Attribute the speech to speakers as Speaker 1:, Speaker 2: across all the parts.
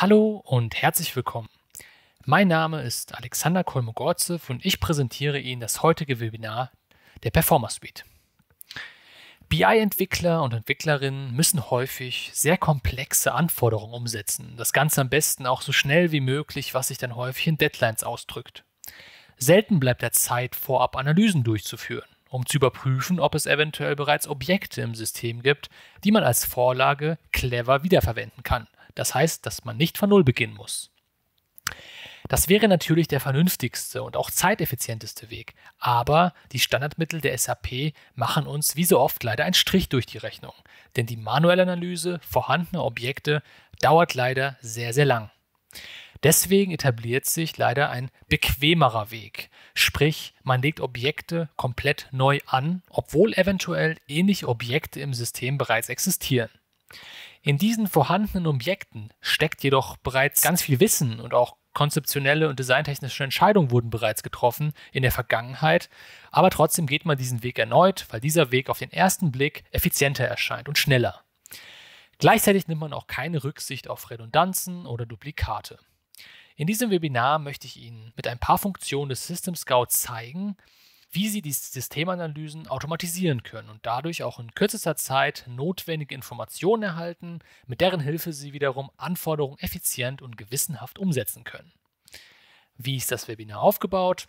Speaker 1: Hallo und herzlich willkommen. Mein Name ist Alexander Kolmogorzew und ich präsentiere Ihnen das heutige Webinar der Performer Suite. BI-Entwickler und Entwicklerinnen müssen häufig sehr komplexe Anforderungen umsetzen. Das Ganze am besten auch so schnell wie möglich, was sich dann häufig in Deadlines ausdrückt. Selten bleibt der Zeit, vorab Analysen durchzuführen, um zu überprüfen, ob es eventuell bereits Objekte im System gibt, die man als Vorlage clever wiederverwenden kann das heißt, dass man nicht von Null beginnen muss. Das wäre natürlich der vernünftigste und auch zeiteffizienteste Weg, aber die Standardmittel der SAP machen uns wie so oft leider einen Strich durch die Rechnung, denn die manuelle Analyse vorhandener Objekte dauert leider sehr, sehr lang. Deswegen etabliert sich leider ein bequemerer Weg, sprich man legt Objekte komplett neu an, obwohl eventuell ähnliche Objekte im System bereits existieren. In diesen vorhandenen Objekten steckt jedoch bereits ganz viel Wissen und auch konzeptionelle und designtechnische Entscheidungen wurden bereits getroffen in der Vergangenheit, aber trotzdem geht man diesen Weg erneut, weil dieser Weg auf den ersten Blick effizienter erscheint und schneller. Gleichzeitig nimmt man auch keine Rücksicht auf Redundanzen oder Duplikate. In diesem Webinar möchte ich Ihnen mit ein paar Funktionen des System Scouts zeigen, wie sie die Systemanalysen automatisieren können und dadurch auch in kürzester Zeit notwendige Informationen erhalten, mit deren Hilfe sie wiederum Anforderungen effizient und gewissenhaft umsetzen können. Wie ist das Webinar aufgebaut?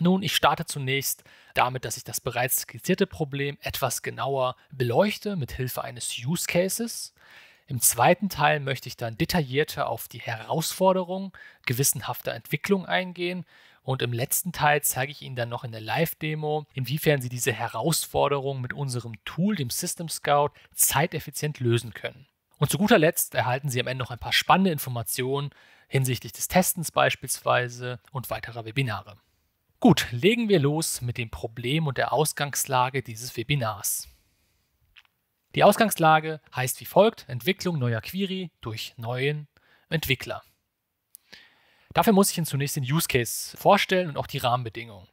Speaker 1: Nun, ich starte zunächst damit, dass ich das bereits skizzierte Problem etwas genauer beleuchte mit Hilfe eines Use Cases. Im zweiten Teil möchte ich dann detaillierter auf die Herausforderung gewissenhafter Entwicklung eingehen und im letzten Teil zeige ich Ihnen dann noch in der Live-Demo, inwiefern Sie diese Herausforderung mit unserem Tool, dem System Scout, zeiteffizient lösen können. Und zu guter Letzt erhalten Sie am Ende noch ein paar spannende Informationen hinsichtlich des Testens beispielsweise und weiterer Webinare. Gut, legen wir los mit dem Problem und der Ausgangslage dieses Webinars. Die Ausgangslage heißt wie folgt: Entwicklung neuer Query durch neuen Entwickler. Dafür muss ich Ihnen zunächst den Use Case vorstellen und auch die Rahmenbedingungen.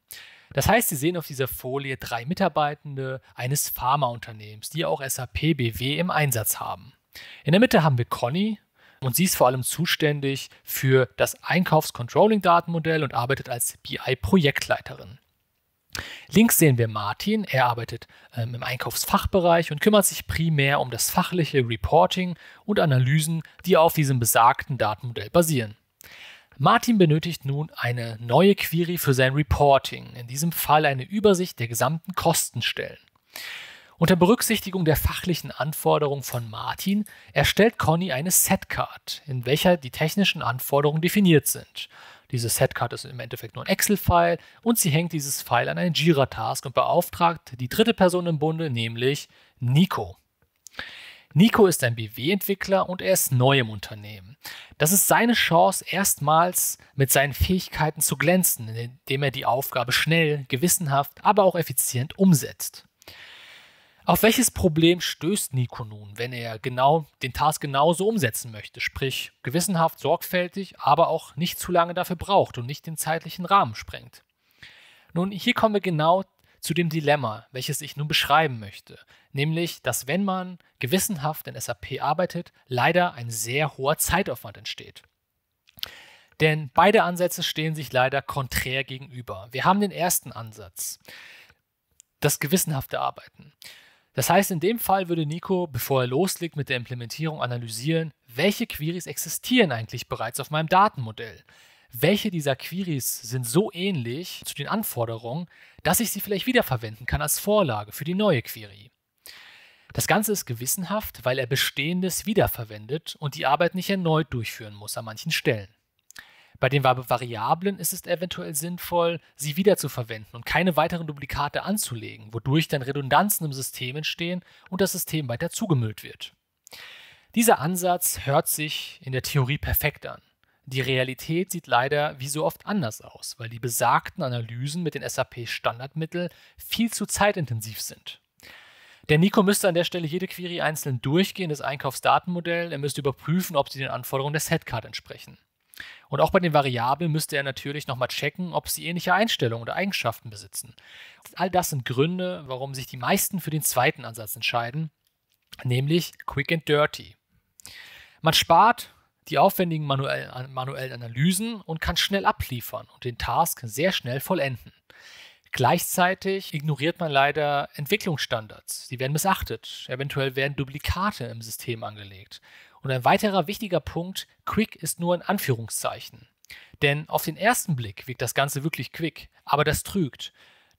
Speaker 1: Das heißt, Sie sehen auf dieser Folie drei Mitarbeitende eines Pharmaunternehmens, die auch SAP BW im Einsatz haben. In der Mitte haben wir Conny und sie ist vor allem zuständig für das Einkaufs-Controlling-Datenmodell und arbeitet als BI-Projektleiterin. Links sehen wir Martin. Er arbeitet ähm, im Einkaufsfachbereich und kümmert sich primär um das fachliche Reporting und Analysen, die auf diesem besagten Datenmodell basieren. Martin benötigt nun eine neue Query für sein Reporting, in diesem Fall eine Übersicht der gesamten Kostenstellen. Unter Berücksichtigung der fachlichen Anforderungen von Martin erstellt Conny eine Setcard, in welcher die technischen Anforderungen definiert sind. Diese Setcard ist im Endeffekt nur ein Excel-File und sie hängt dieses File an einen Jira-Task und beauftragt die dritte Person im Bunde, nämlich Nico. Nico ist ein BW-Entwickler und er ist neu im Unternehmen. Das ist seine Chance, erstmals mit seinen Fähigkeiten zu glänzen, indem er die Aufgabe schnell, gewissenhaft, aber auch effizient umsetzt. Auf welches Problem stößt Nico nun, wenn er genau den Task genauso umsetzen möchte, sprich gewissenhaft, sorgfältig, aber auch nicht zu lange dafür braucht und nicht den zeitlichen Rahmen sprengt? Nun, hier kommen wir genau zu dem Dilemma, welches ich nun beschreiben möchte, nämlich, dass wenn man gewissenhaft in SAP arbeitet, leider ein sehr hoher Zeitaufwand entsteht. Denn beide Ansätze stehen sich leider konträr gegenüber. Wir haben den ersten Ansatz, das gewissenhafte Arbeiten. Das heißt, in dem Fall würde Nico, bevor er loslegt mit der Implementierung, analysieren, welche Queries existieren eigentlich bereits auf meinem Datenmodell. Welche dieser Queries sind so ähnlich zu den Anforderungen, dass ich sie vielleicht wiederverwenden kann als Vorlage für die neue Query. Das Ganze ist gewissenhaft, weil er Bestehendes wiederverwendet und die Arbeit nicht erneut durchführen muss an manchen Stellen. Bei den Variablen ist es eventuell sinnvoll, sie wiederzuverwenden und keine weiteren Duplikate anzulegen, wodurch dann Redundanzen im System entstehen und das System weiter zugemüllt wird. Dieser Ansatz hört sich in der Theorie perfekt an. Die Realität sieht leider wie so oft anders aus, weil die besagten Analysen mit den SAP-Standardmitteln viel zu zeitintensiv sind. Der Nico müsste an der Stelle jede Query einzeln durchgehen, das Einkaufsdatenmodell, er müsste überprüfen, ob sie den Anforderungen der Setcard entsprechen. Und auch bei den Variablen müsste er natürlich nochmal checken, ob sie ähnliche Einstellungen oder Eigenschaften besitzen. All das sind Gründe, warum sich die meisten für den zweiten Ansatz entscheiden, nämlich Quick and Dirty. Man spart die aufwendigen manuellen, manuellen Analysen und kann schnell abliefern und den Task sehr schnell vollenden. Gleichzeitig ignoriert man leider Entwicklungsstandards. Sie werden missachtet. Eventuell werden Duplikate im System angelegt. Und ein weiterer wichtiger Punkt, Quick ist nur in Anführungszeichen. Denn auf den ersten Blick wirkt das Ganze wirklich quick, aber das trügt.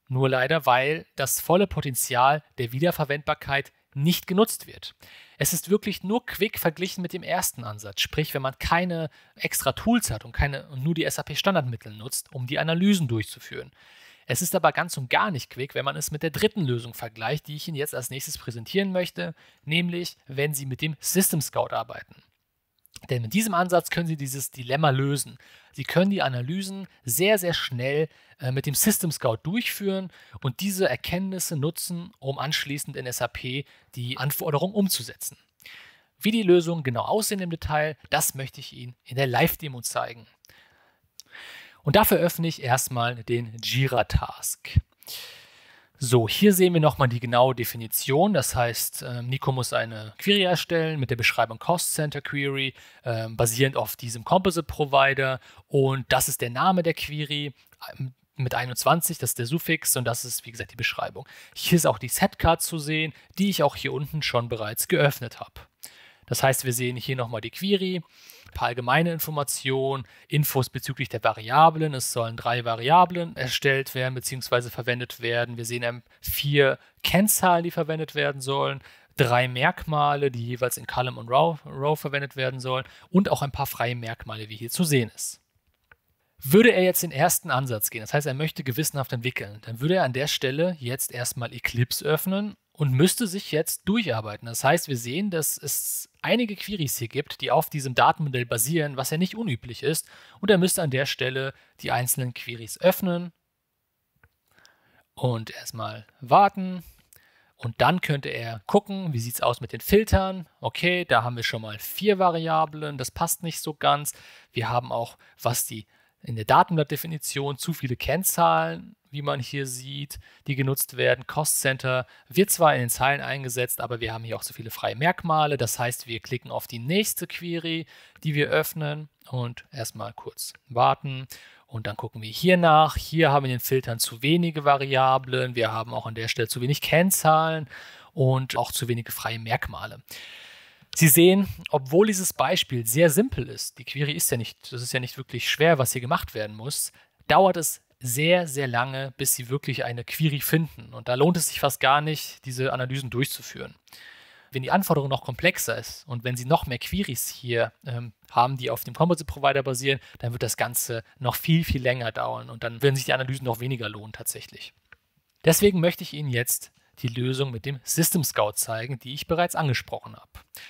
Speaker 1: Nur leider, weil das volle Potenzial der Wiederverwendbarkeit nicht genutzt wird. Es ist wirklich nur Quick verglichen mit dem ersten Ansatz, sprich, wenn man keine extra Tools hat und, keine, und nur die SAP-Standardmittel nutzt, um die Analysen durchzuführen. Es ist aber ganz und gar nicht Quick, wenn man es mit der dritten Lösung vergleicht, die ich Ihnen jetzt als nächstes präsentieren möchte, nämlich wenn Sie mit dem System Scout arbeiten. Denn mit diesem Ansatz können Sie dieses Dilemma lösen. Sie können die Analysen sehr, sehr schnell äh, mit dem System Scout durchführen und diese Erkenntnisse nutzen, um anschließend in SAP die Anforderung umzusetzen. Wie die Lösungen genau aussehen im Detail, das möchte ich Ihnen in der Live-Demo zeigen. Und dafür öffne ich erstmal den Jira-Task. So, hier sehen wir nochmal die genaue Definition. Das heißt, ähm, Nico muss eine Query erstellen mit der Beschreibung Cost Center Query, ähm, basierend auf diesem Composite Provider. Und das ist der Name der Query ähm, mit 21, das ist der Suffix und das ist, wie gesagt, die Beschreibung. Hier ist auch die Setcard zu sehen, die ich auch hier unten schon bereits geöffnet habe. Das heißt, wir sehen hier nochmal die Query paar allgemeine Informationen, Infos bezüglich der Variablen. Es sollen drei Variablen erstellt werden bzw. verwendet werden. Wir sehen vier Kennzahlen, die verwendet werden sollen, drei Merkmale, die jeweils in Column und Row, Row verwendet werden sollen und auch ein paar freie Merkmale, wie hier zu sehen ist. Würde er jetzt den ersten Ansatz gehen, das heißt, er möchte gewissenhaft entwickeln, dann würde er an der Stelle jetzt erstmal Eclipse öffnen und müsste sich jetzt durcharbeiten. Das heißt, wir sehen, dass es einige Queries hier gibt, die auf diesem Datenmodell basieren, was ja nicht unüblich ist. Und er müsste an der Stelle die einzelnen Queries öffnen und erstmal warten. Und dann könnte er gucken, wie sieht es aus mit den Filtern. Okay, da haben wir schon mal vier Variablen, das passt nicht so ganz. Wir haben auch, was die in der Datenblattdefinition zu viele Kennzahlen wie man hier sieht, die genutzt werden. Cost Center wird zwar in den Zeilen eingesetzt, aber wir haben hier auch so viele freie Merkmale. Das heißt, wir klicken auf die nächste Query, die wir öffnen und erstmal kurz warten. Und dann gucken wir hier nach. Hier haben wir in den Filtern zu wenige Variablen. Wir haben auch an der Stelle zu wenig Kennzahlen und auch zu wenige freie Merkmale. Sie sehen, obwohl dieses Beispiel sehr simpel ist, die Query ist ja nicht, das ist ja nicht wirklich schwer, was hier gemacht werden muss, dauert es sehr, sehr lange, bis sie wirklich eine Query finden. Und da lohnt es sich fast gar nicht, diese Analysen durchzuführen. Wenn die Anforderung noch komplexer ist und wenn sie noch mehr Queries hier ähm, haben, die auf dem Composite Provider basieren, dann wird das Ganze noch viel, viel länger dauern und dann werden sich die Analysen noch weniger lohnen tatsächlich. Deswegen möchte ich Ihnen jetzt die Lösung mit dem System Scout zeigen, die ich bereits angesprochen habe.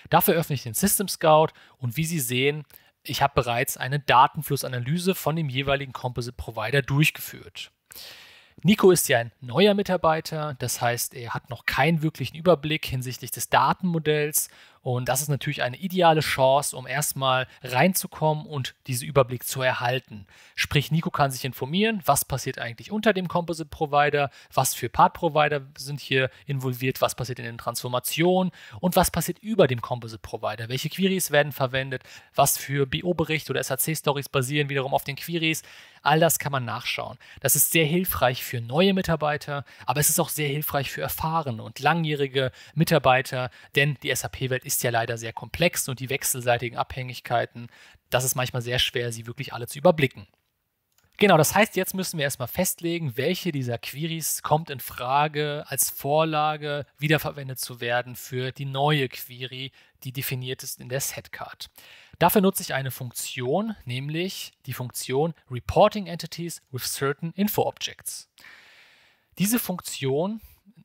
Speaker 1: Dafür öffne ich den System Scout und wie Sie sehen, ich habe bereits eine Datenflussanalyse von dem jeweiligen Composite Provider durchgeführt. Nico ist ja ein neuer Mitarbeiter, das heißt, er hat noch keinen wirklichen Überblick hinsichtlich des Datenmodells und das ist natürlich eine ideale Chance, um erstmal reinzukommen und diesen Überblick zu erhalten. Sprich, Nico kann sich informieren, was passiert eigentlich unter dem Composite Provider, was für Part Provider sind hier involviert, was passiert in den Transformationen und was passiert über dem Composite Provider, welche Queries werden verwendet, was für BO-Berichte oder SAC-Stories basieren wiederum auf den Queries. All das kann man nachschauen. Das ist sehr hilfreich für neue Mitarbeiter, aber es ist auch sehr hilfreich für erfahrene und langjährige Mitarbeiter, denn die SAP-Welt ist ist ja leider sehr komplex und die wechselseitigen Abhängigkeiten, das ist manchmal sehr schwer, sie wirklich alle zu überblicken. Genau, das heißt, jetzt müssen wir erstmal festlegen, welche dieser Queries kommt in Frage, als Vorlage wiederverwendet zu werden für die neue Query, die definiert ist in der Setcard. Dafür nutze ich eine Funktion, nämlich die Funktion Reporting Entities with Certain Info Objects. Diese Funktion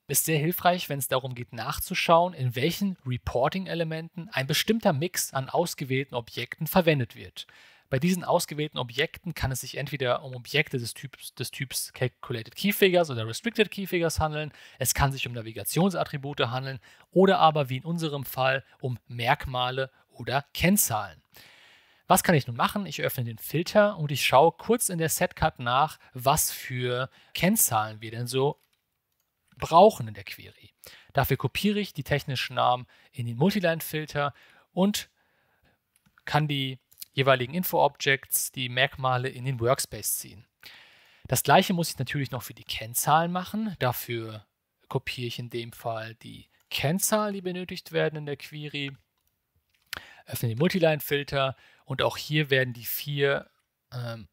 Speaker 1: ist sehr hilfreich, wenn es darum geht, nachzuschauen, in welchen Reporting-Elementen ein bestimmter Mix an ausgewählten Objekten verwendet wird. Bei diesen ausgewählten Objekten kann es sich entweder um Objekte des Typs, des Typs Calculated Keyfigures oder Restricted Keyfigures handeln, es kann sich um Navigationsattribute handeln oder aber wie in unserem Fall um Merkmale oder Kennzahlen. Was kann ich nun machen? Ich öffne den Filter und ich schaue kurz in der Setcard nach, was für Kennzahlen wir denn so brauchen in der Query. Dafür kopiere ich die technischen Namen in den Multiline-Filter und kann die jeweiligen Info-Objects, die Merkmale in den Workspace ziehen. Das gleiche muss ich natürlich noch für die Kennzahlen machen. Dafür kopiere ich in dem Fall die Kennzahlen, die benötigt werden in der Query, öffne den Multiline-Filter und auch hier werden die vier ähm,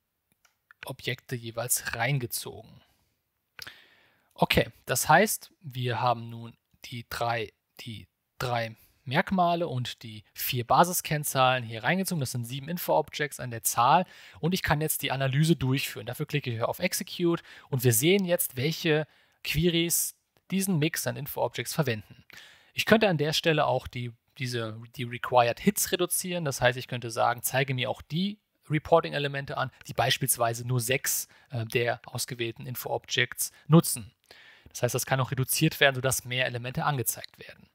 Speaker 1: Objekte jeweils reingezogen. Okay, das heißt, wir haben nun die drei, die drei Merkmale und die vier Basiskennzahlen hier reingezogen. Das sind sieben Info-Objects an der Zahl und ich kann jetzt die Analyse durchführen. Dafür klicke ich hier auf Execute und wir sehen jetzt, welche Queries diesen Mix an Info-Objects verwenden. Ich könnte an der Stelle auch die, diese, die Required Hits reduzieren. Das heißt, ich könnte sagen, zeige mir auch die Reporting-Elemente an, die beispielsweise nur sechs äh, der ausgewählten Info-Objects nutzen. Das heißt, das kann auch reduziert werden, sodass mehr Elemente angezeigt werden.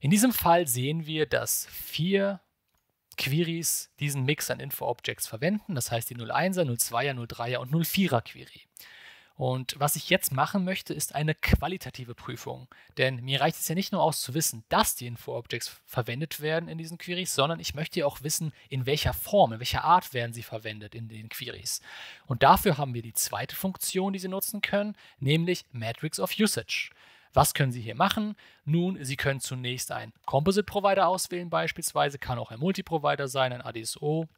Speaker 1: In diesem Fall sehen wir, dass vier Queries diesen Mix an Info-Objects verwenden, das heißt die 01er, 02er, 03er und 04er Query. Und was ich jetzt machen möchte, ist eine qualitative Prüfung. Denn mir reicht es ja nicht nur aus zu wissen, dass die Info-Objects verwendet werden in diesen Queries, sondern ich möchte ja auch wissen, in welcher Form, in welcher Art werden sie verwendet in den Queries. Und dafür haben wir die zweite Funktion, die Sie nutzen können, nämlich Matrix of Usage. Was können Sie hier machen? Nun, Sie können zunächst einen Composite-Provider auswählen, beispielsweise, kann auch ein Multiprovider sein, ein ADSO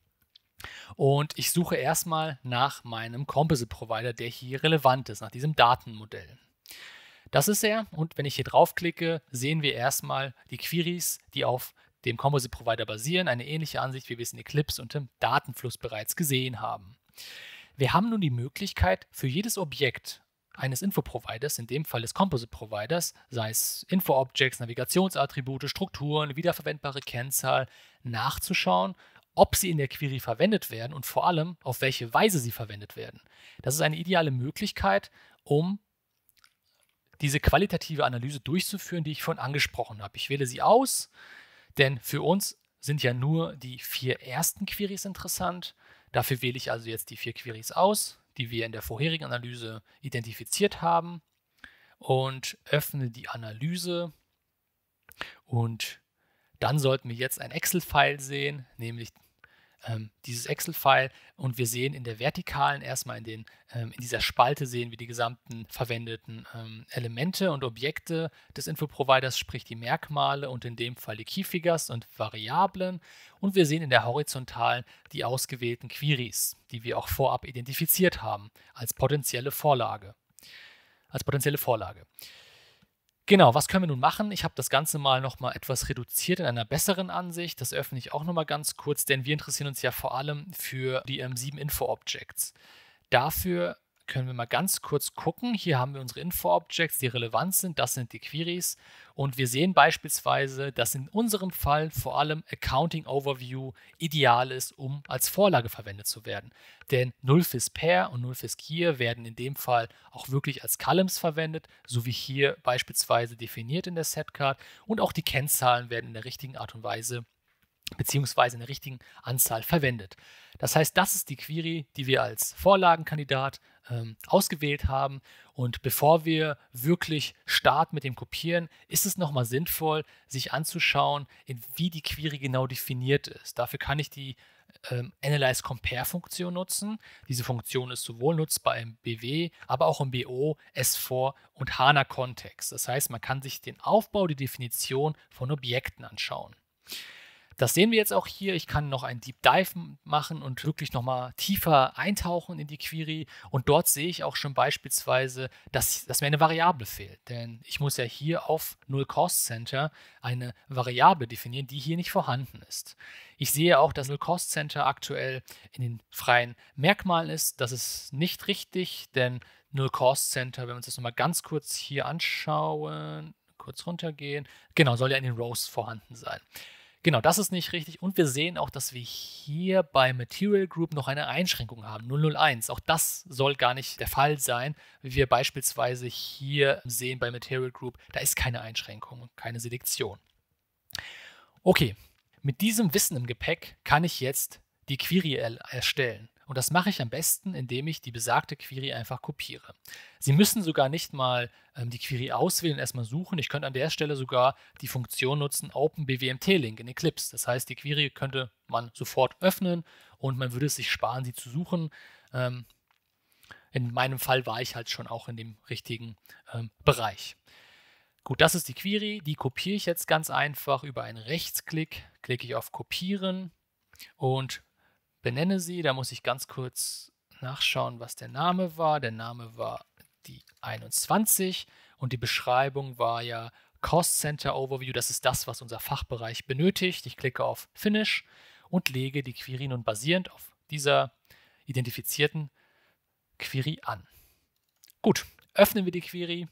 Speaker 1: und ich suche erstmal nach meinem Composite Provider, der hier relevant ist, nach diesem Datenmodell. Das ist er und wenn ich hier draufklicke, sehen wir erstmal die Queries, die auf dem Composite Provider basieren, eine ähnliche Ansicht, wie wir es in Eclipse und im Datenfluss bereits gesehen haben. Wir haben nun die Möglichkeit, für jedes Objekt eines Info-Providers, in dem Fall des Composite-Providers, sei es Info-Objects, Navigationsattribute, Strukturen, wiederverwendbare Kennzahl, nachzuschauen ob sie in der Query verwendet werden und vor allem, auf welche Weise sie verwendet werden. Das ist eine ideale Möglichkeit, um diese qualitative Analyse durchzuführen, die ich vorhin angesprochen habe. Ich wähle sie aus, denn für uns sind ja nur die vier ersten Queries interessant. Dafür wähle ich also jetzt die vier Queries aus, die wir in der vorherigen Analyse identifiziert haben und öffne die Analyse. Und dann sollten wir jetzt ein Excel-File sehen, nämlich ähm, dieses Excel-File und wir sehen in der vertikalen erstmal in, den, ähm, in dieser Spalte sehen wir die gesamten verwendeten ähm, Elemente und Objekte des Info-Providers, sprich die Merkmale und in dem Fall die Keyfigures und Variablen und wir sehen in der horizontalen die ausgewählten Queries, die wir auch vorab identifiziert haben als potenzielle Vorlage. Als potenzielle Vorlage. Genau, was können wir nun machen? Ich habe das Ganze mal nochmal etwas reduziert in einer besseren Ansicht. Das öffne ich auch nochmal ganz kurz, denn wir interessieren uns ja vor allem für die M7 ähm, Info Objects. Dafür können wir mal ganz kurz gucken. Hier haben wir unsere Info-Objects, die relevant sind. Das sind die Queries. Und wir sehen beispielsweise, dass in unserem Fall vor allem Accounting Overview ideal ist, um als Vorlage verwendet zu werden. Denn Nullfis Pair und Nullfis Gear werden in dem Fall auch wirklich als Columns verwendet, so wie hier beispielsweise definiert in der Setcard. Und auch die Kennzahlen werden in der richtigen Art und Weise beziehungsweise in der richtigen Anzahl verwendet. Das heißt, das ist die Query, die wir als Vorlagenkandidat ähm, ausgewählt haben. Und bevor wir wirklich starten mit dem Kopieren, ist es nochmal sinnvoll, sich anzuschauen, in, wie die Query genau definiert ist. Dafür kann ich die ähm, Analyze Compare Funktion nutzen. Diese Funktion ist sowohl nutzbar im BW, aber auch im BO, S4 und HANA Kontext. Das heißt, man kann sich den Aufbau, die Definition von Objekten anschauen. Das sehen wir jetzt auch hier. Ich kann noch ein Deep Dive machen und wirklich nochmal tiefer eintauchen in die Query. Und dort sehe ich auch schon beispielsweise, dass, dass mir eine Variable fehlt. Denn ich muss ja hier auf Null Cost Center eine Variable definieren, die hier nicht vorhanden ist. Ich sehe auch, dass Null Cost Center aktuell in den freien Merkmalen ist. Das ist nicht richtig, denn Null Cost Center, wenn wir uns das nochmal ganz kurz hier anschauen, kurz runtergehen, genau, soll ja in den Rows vorhanden sein. Genau, das ist nicht richtig. Und wir sehen auch, dass wir hier bei Material Group noch eine Einschränkung haben, 001. Auch das soll gar nicht der Fall sein, wie wir beispielsweise hier sehen bei Material Group. Da ist keine Einschränkung keine Selektion. Okay, mit diesem Wissen im Gepäck kann ich jetzt die Query erstellen. Und das mache ich am besten, indem ich die besagte Query einfach kopiere. Sie müssen sogar nicht mal ähm, die Query auswählen erstmal suchen. Ich könnte an der Stelle sogar die Funktion nutzen OpenBWMT-Link in Eclipse. Das heißt, die Query könnte man sofort öffnen und man würde es sich sparen, sie zu suchen. Ähm, in meinem Fall war ich halt schon auch in dem richtigen ähm, Bereich. Gut, das ist die Query. Die kopiere ich jetzt ganz einfach über einen Rechtsklick. Klicke ich auf Kopieren und benenne sie. Da muss ich ganz kurz nachschauen, was der Name war. Der Name war die 21 und die Beschreibung war ja Cost Center Overview. Das ist das, was unser Fachbereich benötigt. Ich klicke auf Finish und lege die Query nun basierend auf dieser identifizierten Query an. Gut, öffnen wir die Query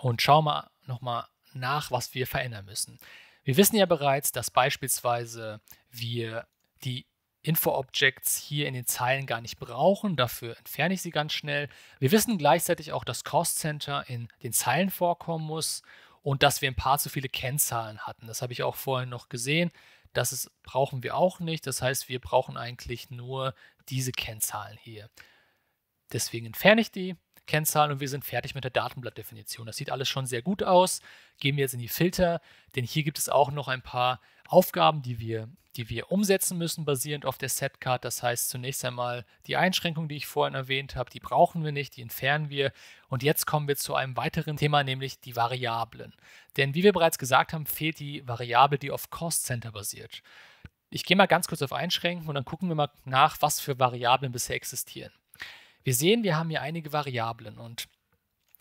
Speaker 1: und schauen wir nochmal nach, was wir verändern müssen. Wir wissen ja bereits, dass beispielsweise wir die Info-Objects hier in den Zeilen gar nicht brauchen. Dafür entferne ich sie ganz schnell. Wir wissen gleichzeitig auch, dass Cost Center in den Zeilen vorkommen muss und dass wir ein paar zu viele Kennzahlen hatten. Das habe ich auch vorhin noch gesehen. Das ist, brauchen wir auch nicht. Das heißt, wir brauchen eigentlich nur diese Kennzahlen hier. Deswegen entferne ich die Kennzahlen und wir sind fertig mit der Datenblattdefinition. Das sieht alles schon sehr gut aus. Gehen wir jetzt in die Filter, denn hier gibt es auch noch ein paar Aufgaben, die wir die wir umsetzen müssen, basierend auf der Setcard. Das heißt zunächst einmal die Einschränkung, die ich vorhin erwähnt habe, die brauchen wir nicht, die entfernen wir. Und jetzt kommen wir zu einem weiteren Thema, nämlich die Variablen. Denn wie wir bereits gesagt haben, fehlt die Variable, die auf Cost Center basiert. Ich gehe mal ganz kurz auf Einschränken und dann gucken wir mal nach, was für Variablen bisher existieren. Wir sehen, wir haben hier einige Variablen und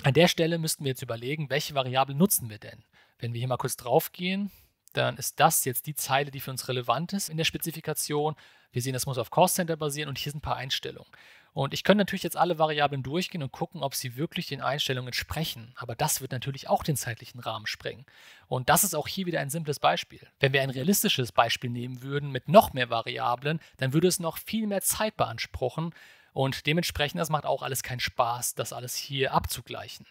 Speaker 1: an der Stelle müssten wir jetzt überlegen, welche Variable nutzen wir denn? Wenn wir hier mal kurz drauf gehen, dann ist das jetzt die Zeile, die für uns relevant ist in der Spezifikation. Wir sehen, das muss auf Cost Center basieren und hier sind ein paar Einstellungen. Und ich könnte natürlich jetzt alle Variablen durchgehen und gucken, ob sie wirklich den Einstellungen entsprechen. Aber das wird natürlich auch den zeitlichen Rahmen sprengen. Und das ist auch hier wieder ein simples Beispiel. Wenn wir ein realistisches Beispiel nehmen würden mit noch mehr Variablen, dann würde es noch viel mehr Zeit beanspruchen. Und dementsprechend, das macht auch alles keinen Spaß, das alles hier abzugleichen.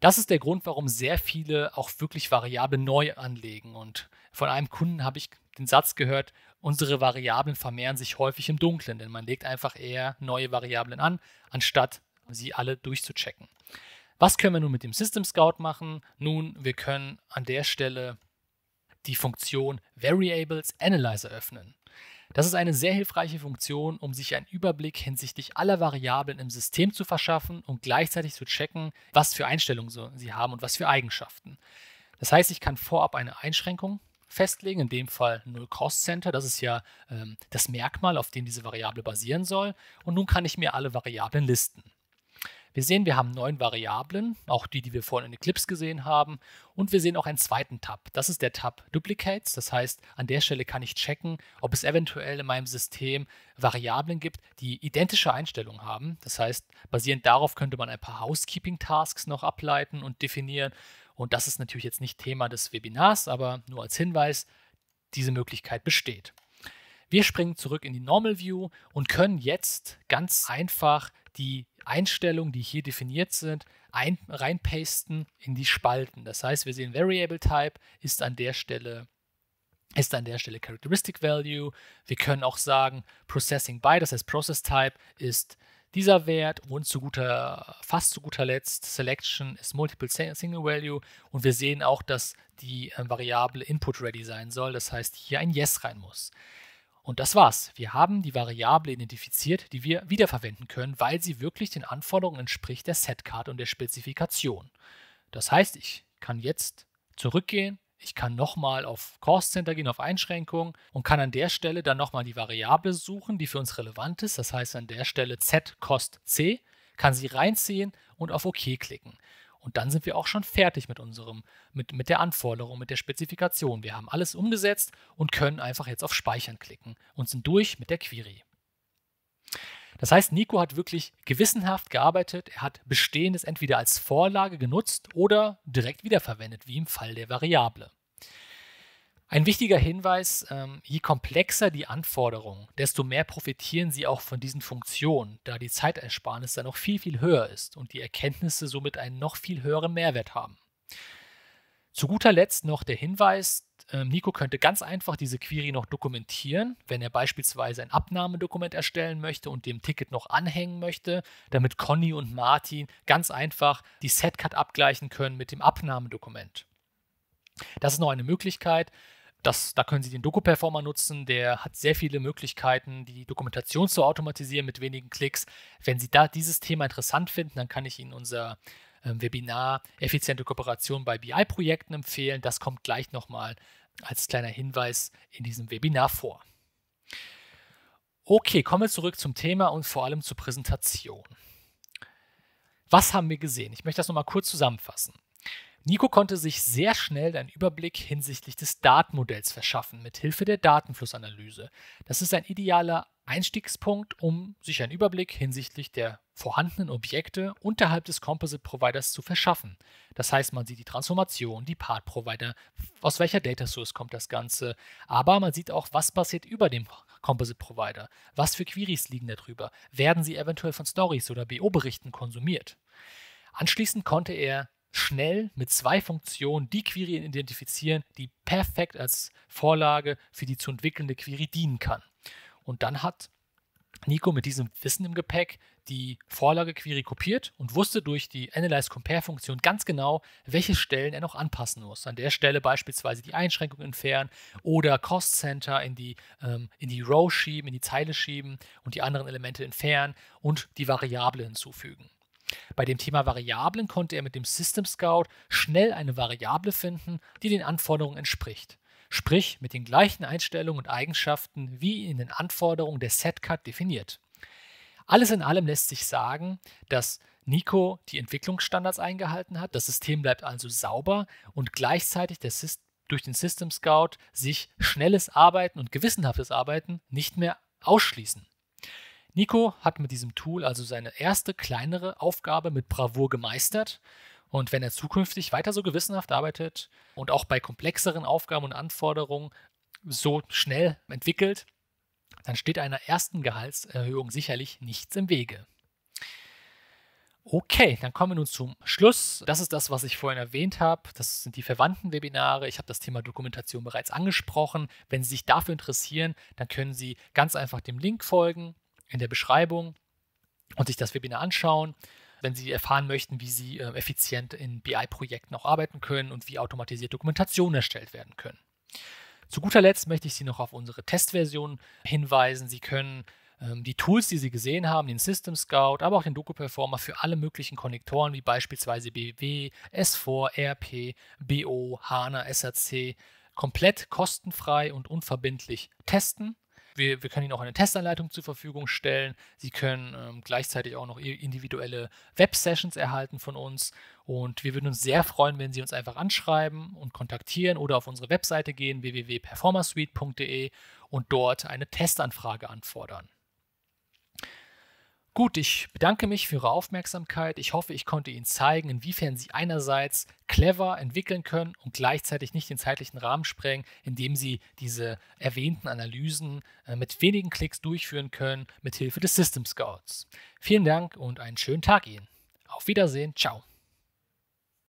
Speaker 1: Das ist der Grund, warum sehr viele auch wirklich Variablen neu anlegen. Und von einem Kunden habe ich den Satz gehört, unsere Variablen vermehren sich häufig im Dunklen, denn man legt einfach eher neue Variablen an, anstatt sie alle durchzuchecken. Was können wir nun mit dem System Scout machen? Nun, wir können an der Stelle die Funktion Variables Analyzer öffnen. Das ist eine sehr hilfreiche Funktion, um sich einen Überblick hinsichtlich aller Variablen im System zu verschaffen und gleichzeitig zu checken, was für Einstellungen sie haben und was für Eigenschaften. Das heißt, ich kann vorab eine Einschränkung festlegen, in dem Fall Null Cost Center, das ist ja ähm, das Merkmal, auf dem diese Variable basieren soll. Und nun kann ich mir alle Variablen listen. Wir sehen, wir haben neun Variablen, auch die, die wir vorhin in Eclipse gesehen haben. Und wir sehen auch einen zweiten Tab. Das ist der Tab Duplicates. Das heißt, an der Stelle kann ich checken, ob es eventuell in meinem System Variablen gibt, die identische Einstellungen haben. Das heißt, basierend darauf könnte man ein paar Housekeeping-Tasks noch ableiten und definieren. Und das ist natürlich jetzt nicht Thema des Webinars, aber nur als Hinweis, diese Möglichkeit besteht. Wir springen zurück in die Normal View und können jetzt ganz einfach die Einstellungen, die hier definiert sind, ein, reinpasten in die Spalten. Das heißt, wir sehen Variable Type ist an der Stelle ist an der Stelle Characteristic Value. Wir können auch sagen Processing by, das heißt Process Type ist dieser Wert und zu guter, fast zu guter Letzt Selection ist Multiple Single Value und wir sehen auch, dass die äh, Variable Input Ready sein soll, das heißt hier ein Yes rein muss. Und das war's. Wir haben die Variable identifiziert, die wir wiederverwenden können, weil sie wirklich den Anforderungen entspricht der Setcard und der Spezifikation. Das heißt, ich kann jetzt zurückgehen, ich kann nochmal auf Cost Center gehen, auf Einschränkungen und kann an der Stelle dann nochmal die Variable suchen, die für uns relevant ist. Das heißt an der Stelle z cost c, kann sie reinziehen und auf OK klicken. Und dann sind wir auch schon fertig mit unserem, mit, mit der Anforderung, mit der Spezifikation. Wir haben alles umgesetzt und können einfach jetzt auf Speichern klicken und sind durch mit der Query. Das heißt, Nico hat wirklich gewissenhaft gearbeitet. Er hat Bestehendes entweder als Vorlage genutzt oder direkt wiederverwendet, wie im Fall der Variable. Ein wichtiger Hinweis, ähm, je komplexer die Anforderungen, desto mehr profitieren sie auch von diesen Funktionen, da die Zeitersparnis dann noch viel, viel höher ist und die Erkenntnisse somit einen noch viel höheren Mehrwert haben. Zu guter Letzt noch der Hinweis, ähm, Nico könnte ganz einfach diese Query noch dokumentieren, wenn er beispielsweise ein Abnahmedokument erstellen möchte und dem Ticket noch anhängen möchte, damit Conny und Martin ganz einfach die Setcut abgleichen können mit dem Abnahmedokument. Das ist noch eine Möglichkeit. Das, da können Sie den Doku-Performer nutzen, der hat sehr viele Möglichkeiten, die Dokumentation zu automatisieren mit wenigen Klicks. Wenn Sie da dieses Thema interessant finden, dann kann ich Ihnen unser ähm, Webinar Effiziente Kooperation bei BI-Projekten empfehlen. Das kommt gleich nochmal als kleiner Hinweis in diesem Webinar vor. Okay, kommen wir zurück zum Thema und vor allem zur Präsentation. Was haben wir gesehen? Ich möchte das nochmal kurz zusammenfassen. Nico konnte sich sehr schnell einen Überblick hinsichtlich des Datenmodells verschaffen, mit Hilfe der Datenflussanalyse. Das ist ein idealer Einstiegspunkt, um sich einen Überblick hinsichtlich der vorhandenen Objekte unterhalb des Composite Providers zu verschaffen. Das heißt, man sieht die Transformation, die Part Provider, aus welcher Data Source kommt das Ganze, aber man sieht auch, was passiert über dem Composite Provider, was für Queries liegen darüber, werden sie eventuell von Stories oder BO-Berichten konsumiert. Anschließend konnte er schnell mit zwei Funktionen die Query identifizieren, die perfekt als Vorlage für die zu entwickelnde Query dienen kann. Und dann hat Nico mit diesem Wissen im Gepäck die Vorlage Query kopiert und wusste durch die Analyze Compare Funktion ganz genau, welche Stellen er noch anpassen muss. An der Stelle beispielsweise die Einschränkung entfernen oder Cost Center in die, ähm, in die Row schieben, in die Zeile schieben und die anderen Elemente entfernen und die Variable hinzufügen. Bei dem Thema Variablen konnte er mit dem System Scout schnell eine Variable finden, die den Anforderungen entspricht. Sprich, mit den gleichen Einstellungen und Eigenschaften wie in den Anforderungen der Setcut definiert. Alles in allem lässt sich sagen, dass Nico die Entwicklungsstandards eingehalten hat, das System bleibt also sauber und gleichzeitig durch den System Scout sich schnelles Arbeiten und gewissenhaftes Arbeiten nicht mehr ausschließen. Nico hat mit diesem Tool also seine erste kleinere Aufgabe mit Bravour gemeistert. Und wenn er zukünftig weiter so gewissenhaft arbeitet und auch bei komplexeren Aufgaben und Anforderungen so schnell entwickelt, dann steht einer ersten Gehaltserhöhung sicherlich nichts im Wege. Okay, dann kommen wir nun zum Schluss. Das ist das, was ich vorhin erwähnt habe. Das sind die verwandten Webinare. Ich habe das Thema Dokumentation bereits angesprochen. Wenn Sie sich dafür interessieren, dann können Sie ganz einfach dem Link folgen in der Beschreibung und sich das Webinar anschauen, wenn Sie erfahren möchten, wie Sie äh, effizient in BI-Projekten auch arbeiten können und wie automatisiert Dokumentationen erstellt werden können. Zu guter Letzt möchte ich Sie noch auf unsere Testversion hinweisen. Sie können ähm, die Tools, die Sie gesehen haben, den System Scout, aber auch den Doku Performer für alle möglichen Konnektoren wie beispielsweise BW, S4, RP, BO, HANA, SAC komplett kostenfrei und unverbindlich testen wir, wir können Ihnen auch eine Testanleitung zur Verfügung stellen. Sie können ähm, gleichzeitig auch noch individuelle Web-Sessions erhalten von uns. Und wir würden uns sehr freuen, wenn Sie uns einfach anschreiben und kontaktieren oder auf unsere Webseite gehen, www.performersuite.de und dort eine Testanfrage anfordern. Gut, ich bedanke mich für Ihre Aufmerksamkeit. Ich hoffe, ich konnte Ihnen zeigen, inwiefern Sie einerseits clever entwickeln können und gleichzeitig nicht den zeitlichen Rahmen sprengen, indem Sie diese erwähnten Analysen äh, mit wenigen Klicks durchführen können, mit Hilfe des System Scouts. Vielen Dank und einen schönen Tag Ihnen. Auf Wiedersehen. Ciao.